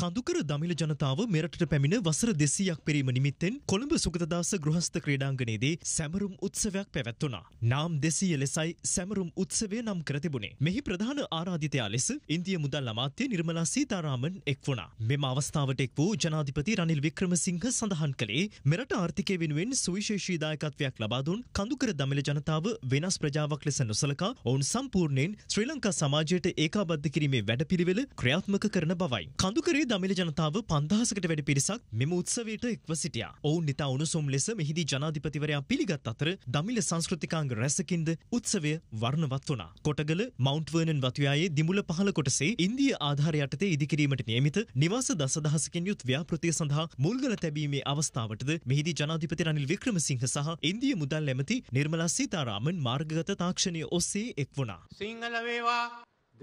කඳුකර දමිල ජනතාව මෙරටට පැමිණ වසර දෙසීයක් පිරීම නිමිත්තෙන් කොළඹ සුගතදාස ගෘහස්ත ක්‍රේඩාංගනයේදී සැමරුම් උත්සවයක් පැවැත්වනා. නාම් දෙසීය ලෙසයි සැමරුම් උත්සවය නම් කරතිබුණේ. මෙහි ප්‍රධාන ආරාධිතයා ලෙස ඉන්දිය මුදල් අමාත්‍ය නිර්මලා සීතාරාමන් එක් වුණා. මෙම අවස්ථාවට එක් වූ ජනාධිපති රනිල් වික්‍රමසිංහ සඳහන් කළේ මෙරට ආර්ථිකය වෙනුවෙන් සුවිශේෂී දායකත්වයක් ලබා දුන් කඳුකර දමිල ජනතාව වෙනස් ප්‍රජාවක් ලෙස නොසලකා ඔවුන් සම්පූර්ණයෙන් ශ්‍රී ලංකා සමාජයට ඒකාබද්ධ කිරීමේ වැඩපිළිවෙල ක්‍රියාත්මක කරන බවයි. කඳුකරේ රටේ දමිල ජනතාව පන්දහසකට වැඩි පිරිසක් මෙම උත්සවයට එක්ව සිටියා. ඔවුන් නිතා උණුසුම් ලෙස මෙහිදී ජනාධිපතිවරයා පිළිගත් අතර දමිල සංස්කෘතිකාංග රැසකින්ද උත්සවය වර්ණවත් වුණා. කොටගල මවන්ට්වර්නන් වතුයායේ දිමුල පහළ කොටසේ ඉන්දිය ආධාර යටතේ ඉදිකිරීමට නියමිත නිවාස දසදහසකින් යුත් ව්‍යාපෘතිය සඳහා මුල්ගල තැබීමේ අවස්ථාවටද මෙහිදී ජනාධිපති රනිල් වික්‍රමසිංහ සහ ඉන්දිය මුදල් ඇමති නිර්මලා සීතාරාමන් මාර්ගගත තාක්ෂණය ඔස්සේ එක් වුණා. සිංහල වේවා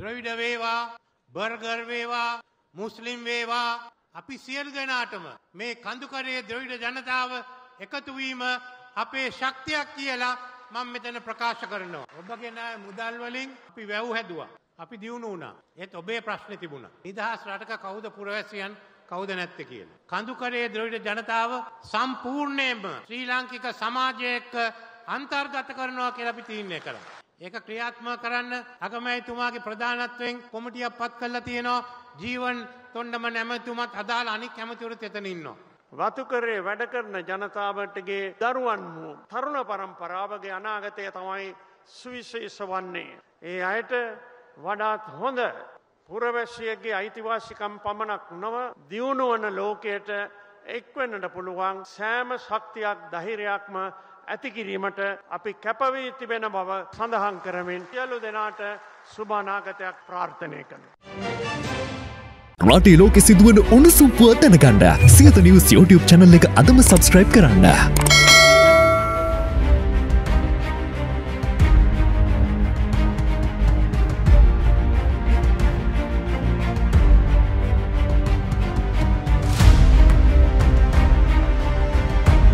ද්‍රවිඩ වේවා බර්ගර් වේවා මුස්ලිම් වේවා අපි සියලු දෙනාටම මේ කඳුකරයේ ද්‍රවිඩ ජනතාව එකතු වීම අපේ ශක්තියක් කියලා මම මෙතන ප්‍රකාශ කරනවා. ඔබගේ ණය මුදල් වලින් අපි වැව් හැදුවා. අපි දියුණු වුණා. ඒත් ඔබේ ප්‍රශ්නේ තිබුණා. නිදහස් රටක කවුද පුරවැසියන් කවුද නැත්තේ කියලා. කඳුකරයේ ද්‍රවිඩ ජනතාව සම්පූර්ණයෙන්ම ශ්‍රී ලාංකික සමාජයක අන්තර්ගත කරනවා කියලා අපි තීරණය කළා. ඒක ක්‍රියාත්මක කරන්න අගමැතිතුමාගේ ප්‍රධානත්වයෙන් කොමිටියක් පත් කරලා තියෙනවා. ජීවන් තොණ්ඩමන ඇමතිතුමත් අදාළ අනික් ඇමතිවරුත් එතන ඉන්නවා. වතුකරේ වැඩ කරන ජනතාවටගේ දරුවන් වූ තරුණ පරම්පරාවගේ අනාගතය තමයි සුවිශේෂ වන්නේ. ඒ අයට වඩාත් හොඳ පුරවැසියගේ අයිතිවාසිකම් පමණක් නොව දියුණුවන ලෝකයට එක්වෙන්නට පුළුවන් සෑම ශක්තියක් දහිරයක්ම ඇතිකිරීමට අපි කැපවී තිබෙන බව සඳහන් කරමින් සියලු දෙනාට සුභානාගතයක් ප්‍රාර්ථනය කරනවා. රටේ ලෝකෙ සිදුවන උණුසුම්පුව දැනගන්න සියත නිවස් YouTube channel එක අදම subscribe කරන්න.